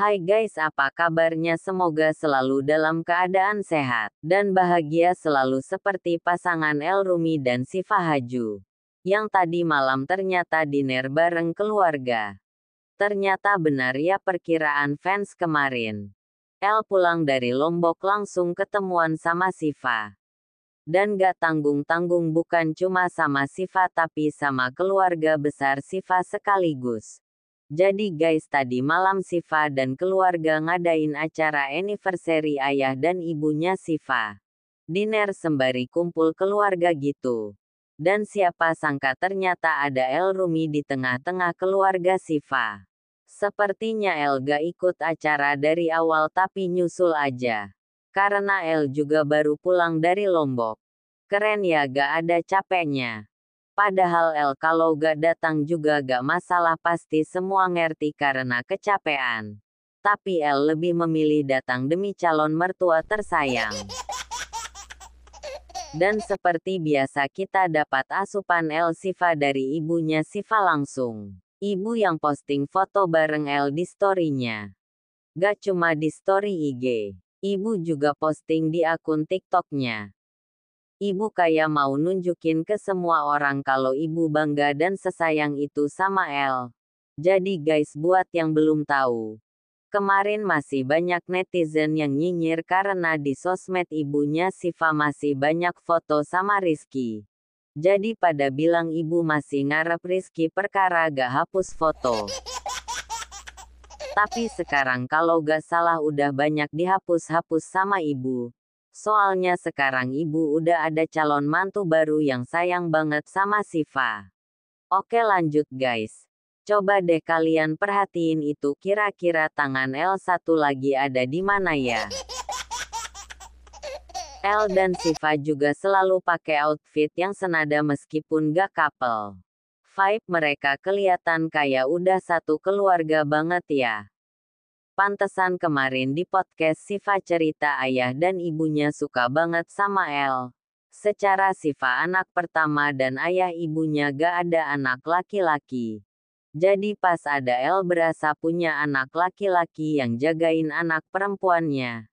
Hai guys apa kabarnya semoga selalu dalam keadaan sehat dan bahagia selalu seperti pasangan El Rumi dan Siva Haju. Yang tadi malam ternyata diner bareng keluarga. Ternyata benar ya perkiraan fans kemarin. El pulang dari Lombok langsung ketemuan sama Siva. Dan gak tanggung-tanggung bukan cuma sama Siva tapi sama keluarga besar Siva sekaligus jadi guys tadi malam Siva dan keluarga ngadain acara anniversary ayah dan ibunya Siva. Dinner sembari kumpul keluarga gitu. Dan siapa sangka ternyata ada El Rumi di tengah-tengah keluarga Siva. Sepertinya El gak ikut acara dari awal tapi nyusul aja. Karena El juga baru pulang dari Lombok. Keren ya gak ada capeknya. Padahal El kalau gak datang juga gak masalah pasti semua ngerti karena kecapean. Tapi El lebih memilih datang demi calon mertua tersayang. Dan seperti biasa kita dapat asupan El Siva dari ibunya Siva langsung. Ibu yang posting foto bareng El di story-nya. Gak cuma di story IG, ibu juga posting di akun TikToknya. Ibu kayak mau nunjukin ke semua orang kalau ibu bangga dan sesayang itu sama El. Jadi guys buat yang belum tahu. Kemarin masih banyak netizen yang nyinyir karena di sosmed ibunya Siva masih banyak foto sama Rizky. Jadi pada bilang ibu masih ngarep Rizky perkara gak hapus foto. Tapi sekarang kalau gak salah udah banyak dihapus-hapus sama ibu, Soalnya sekarang ibu udah ada calon mantu baru yang sayang banget sama Siva. Oke lanjut guys. Coba deh kalian perhatiin itu kira-kira tangan L1 lagi ada di mana ya. L dan Siva juga selalu pakai outfit yang senada meskipun gak couple. Vibe mereka kelihatan kayak udah satu keluarga banget ya. Pantesan kemarin di podcast Siva cerita ayah dan ibunya suka banget sama El. Secara Siva anak pertama dan ayah ibunya gak ada anak laki-laki. Jadi pas ada El berasa punya anak laki-laki yang jagain anak perempuannya.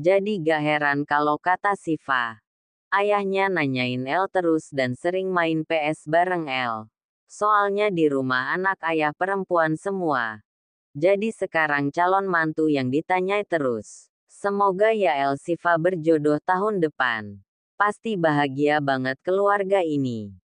Jadi gak heran kalau kata Siva. Ayahnya nanyain El terus dan sering main PS bareng El. Soalnya di rumah anak ayah perempuan semua. Jadi sekarang calon mantu yang ditanyai terus. Semoga ya El Sifa berjodoh tahun depan. Pasti bahagia banget keluarga ini.